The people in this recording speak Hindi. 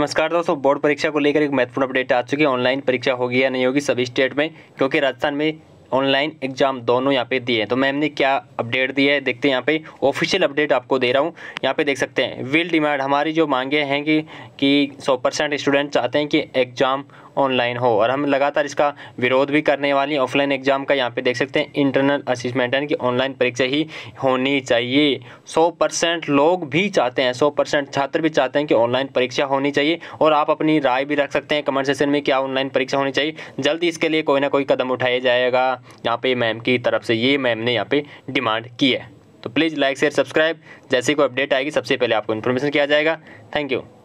नमस्कार दोस्तों बोर्ड परीक्षा को लेकर एक महत्वपूर्ण अपडेट आ चुकी है ऑनलाइन परीक्षा होगी या नहीं होगी सभी स्टेट में क्योंकि राजस्थान में ऑनलाइन एग्जाम दोनों यहाँ पे दिए हैं तो मैम ने क्या अपडेट दिया है देखते हैं यहाँ पे ऑफिशियल अपडेट आपको दे रहा हूँ यहाँ पे देख सकते हैं विल डिमांड हमारी जो मांगे हैं कि कि 100 परसेंट स्टूडेंट चाहते हैं कि एग्जाम ऑनलाइन हो और हम लगातार इसका विरोध भी करने वाली ऑफलाइन एग्जाम का यहाँ पे देख सकते हैं इंटरनल असिस्मेंट यानी कि ऑनलाइन परीक्षा ही होनी चाहिए सौ परसेंट लोग भी चाहते हैं सौ परसेंट छात्र भी चाहते हैं कि ऑनलाइन परीक्षा होनी चाहिए और आप अपनी राय भी रख सकते हैं कमेंट सेक्शन में क्या ऑनलाइन परीक्षा होनी चाहिए जल्दी इसके लिए कोई ना कोई कदम उठाया जाएगा यहाँ पे मैम की तरफ से ये मैम ने यहाँ पे डिमांड की है तो प्लीज़ लाइक शेयर सब्सक्राइब जैसे कोई अपडेट आएगी सबसे पहले आपको इन्फॉर्मेशन किया जाएगा थैंक यू